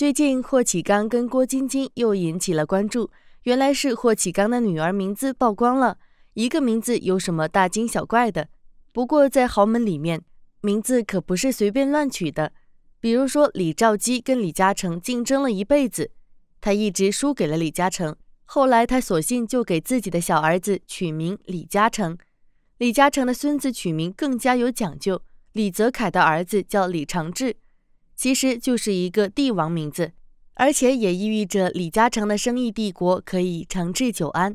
最近霍启刚跟郭晶晶又引起了关注，原来是霍启刚的女儿名字曝光了。一个名字有什么大惊小怪的？不过在豪门里面，名字可不是随便乱取的。比如说李兆基跟李嘉诚竞争了一辈子，他一直输给了李嘉诚，后来他索性就给自己的小儿子取名李嘉诚。李嘉诚的孙子取名更加有讲究，李泽楷的儿子叫李长治。其实就是一个帝王名字，而且也寓意着李嘉诚的生意帝国可以长治久安。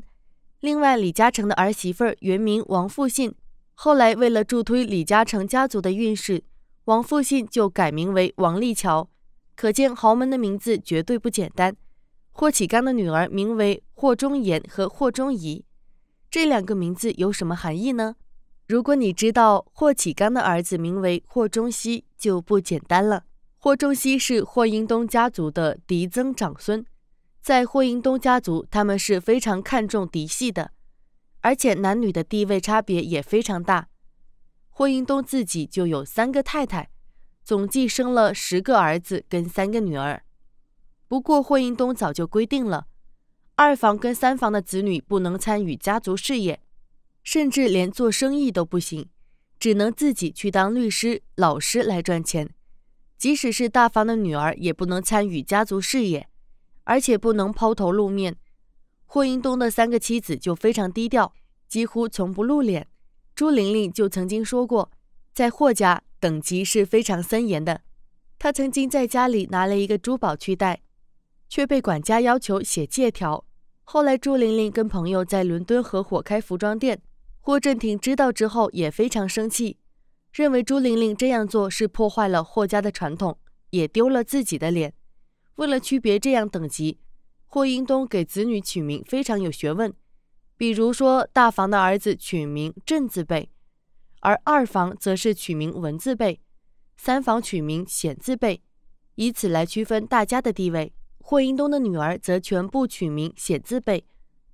另外，李嘉诚的儿媳妇儿原名王富信，后来为了助推李嘉诚家族的运势，王富信就改名为王立桥。可见豪门的名字绝对不简单。霍启刚的女儿名为霍中言和霍中仪，这两个名字有什么含义呢？如果你知道霍启刚的儿子名为霍中熙，就不简单了。霍仲熙是霍英东家族的嫡曾长孙，在霍英东家族，他们是非常看重嫡系的，而且男女的地位差别也非常大。霍英东自己就有三个太太，总计生了十个儿子跟三个女儿。不过霍英东早就规定了，二房跟三房的子女不能参与家族事业，甚至连做生意都不行，只能自己去当律师、老师来赚钱。即使是大房的女儿，也不能参与家族事业，而且不能抛头露面。霍英东的三个妻子就非常低调，几乎从不露脸。朱玲玲就曾经说过，在霍家等级是非常森严的。她曾经在家里拿了一个珠宝去戴，却被管家要求写借条。后来朱玲玲跟朋友在伦敦合伙开服装店，霍震霆知道之后也非常生气。认为朱玲玲这样做是破坏了霍家的传统，也丢了自己的脸。为了区别这样等级，霍英东给子女取名非常有学问。比如说，大房的儿子取名正字辈，而二房则是取名文字辈，三房取名显字辈，以此来区分大家的地位。霍英东的女儿则全部取名显字辈。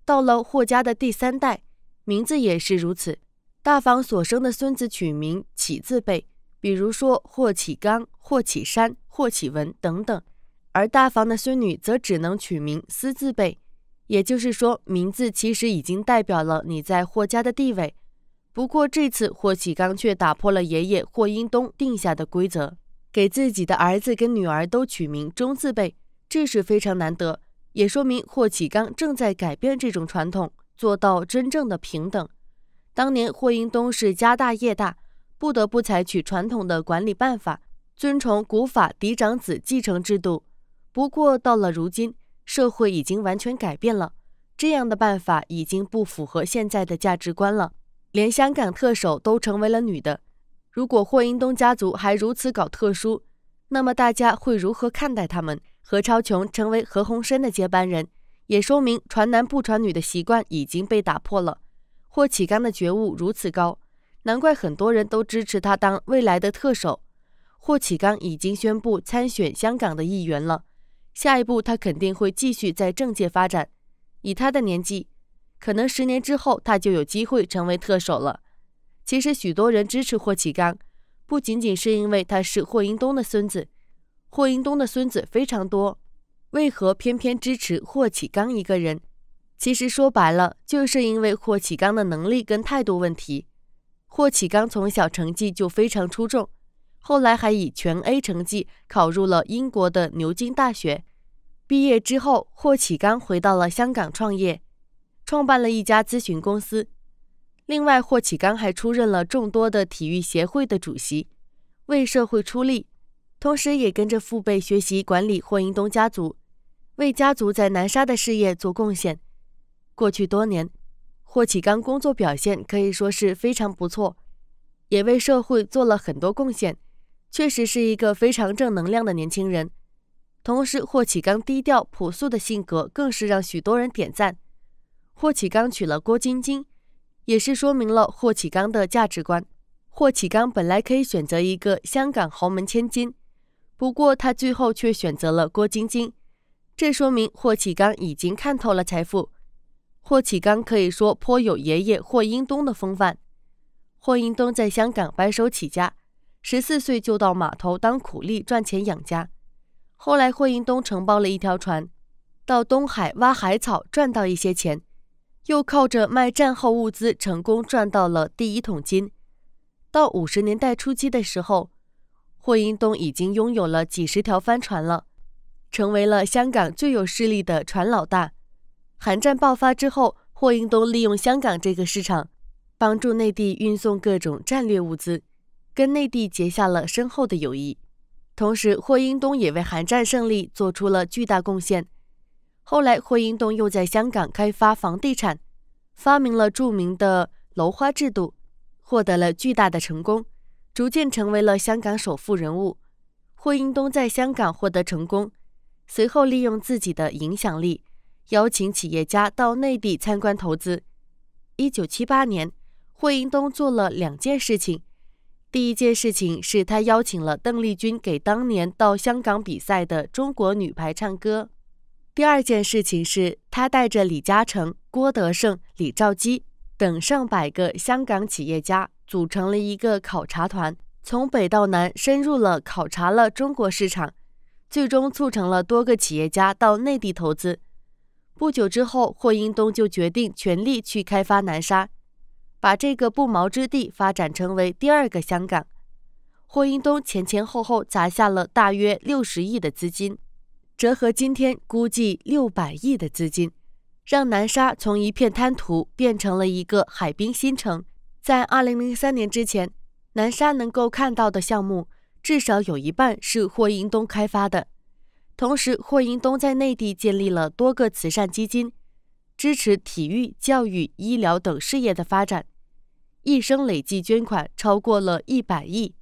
到了霍家的第三代，名字也是如此。大房所生的孙子取名启字辈，比如说霍启刚、霍启山、霍启文等等；而大房的孙女则只能取名思字辈。也就是说，名字其实已经代表了你在霍家的地位。不过这次霍启刚却打破了爷爷霍英东定下的规则，给自己的儿子跟女儿都取名中字辈，这是非常难得，也说明霍启刚正在改变这种传统，做到真正的平等。当年霍英东是家大业大，不得不采取传统的管理办法，遵从古法嫡长子继承制度。不过到了如今，社会已经完全改变了，这样的办法已经不符合现在的价值观了。连香港特首都成为了女的，如果霍英东家族还如此搞特殊，那么大家会如何看待他们？何超琼成为何鸿燊的接班人，也说明传男不传女的习惯已经被打破了。霍启刚的觉悟如此高，难怪很多人都支持他当未来的特首。霍启刚已经宣布参选香港的议员了，下一步他肯定会继续在政界发展。以他的年纪，可能十年之后他就有机会成为特首了。其实，许多人支持霍启刚，不仅仅是因为他是霍英东的孙子，霍英东的孙子非常多，为何偏偏支持霍启刚一个人？其实说白了，就是因为霍启刚的能力跟态度问题。霍启刚从小成绩就非常出众，后来还以全 A 成绩考入了英国的牛津大学。毕业之后，霍启刚回到了香港创业，创办了一家咨询公司。另外，霍启刚还出任了众多的体育协会的主席，为社会出力，同时也跟着父辈学习管理霍英东家族，为家族在南沙的事业做贡献。过去多年，霍启刚工作表现可以说是非常不错，也为社会做了很多贡献，确实是一个非常正能量的年轻人。同时，霍启刚低调朴素的性格更是让许多人点赞。霍启刚娶了郭晶晶，也是说明了霍启刚的价值观。霍启刚本来可以选择一个香港豪门千金，不过他最后却选择了郭晶晶，这说明霍启刚已经看透了财富。霍启刚可以说颇有爷爷霍英东的风范。霍英东在香港白手起家，十四岁就到码头当苦力赚钱养家。后来霍英东承包了一条船，到东海挖海草赚到一些钱，又靠着卖战后物资成功赚到了第一桶金。到五十年代初期的时候，霍英东已经拥有了几十条帆船了，成为了香港最有势力的船老大。韩战爆发之后，霍英东利用香港这个市场，帮助内地运送各种战略物资，跟内地结下了深厚的友谊。同时，霍英东也为韩战胜利做出了巨大贡献。后来，霍英东又在香港开发房地产，发明了著名的楼花制度，获得了巨大的成功，逐渐成为了香港首富人物。霍英东在香港获得成功，随后利用自己的影响力。邀请企业家到内地参观投资。一九七八年，霍英东做了两件事情。第一件事情是他邀请了邓丽君给当年到香港比赛的中国女排唱歌。第二件事情是他带着李嘉诚、郭德胜、李兆基等上百个香港企业家，组成了一个考察团，从北到南深入了考察了中国市场，最终促成了多个企业家到内地投资。不久之后，霍英东就决定全力去开发南沙，把这个不毛之地发展成为第二个香港。霍英东前前后后砸下了大约六十亿的资金，折合今天估计六百亿的资金，让南沙从一片滩涂变成了一个海滨新城。在二零零三年之前，南沙能够看到的项目，至少有一半是霍英东开发的。同时，霍英东在内地建立了多个慈善基金，支持体育、教育、医疗等事业的发展。一生累计捐款超过了一百亿。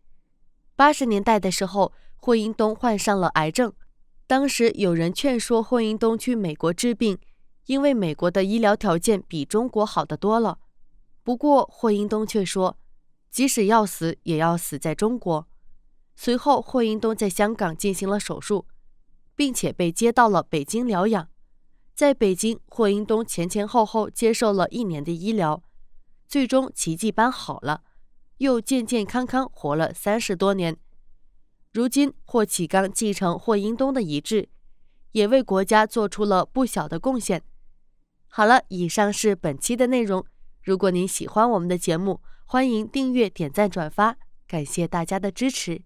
八十年代的时候，霍英东患上了癌症。当时有人劝说霍英东去美国治病，因为美国的医疗条件比中国好得多了。不过，霍英东却说：“即使要死，也要死在中国。”随后，霍英东在香港进行了手术。并且被接到了北京疗养，在北京，霍英东前前后后接受了一年的医疗，最终奇迹般好了，又健健康康活了三十多年。如今，霍启刚继承霍英东的遗志，也为国家做出了不小的贡献。好了，以上是本期的内容。如果您喜欢我们的节目，欢迎订阅、点赞、转发，感谢大家的支持。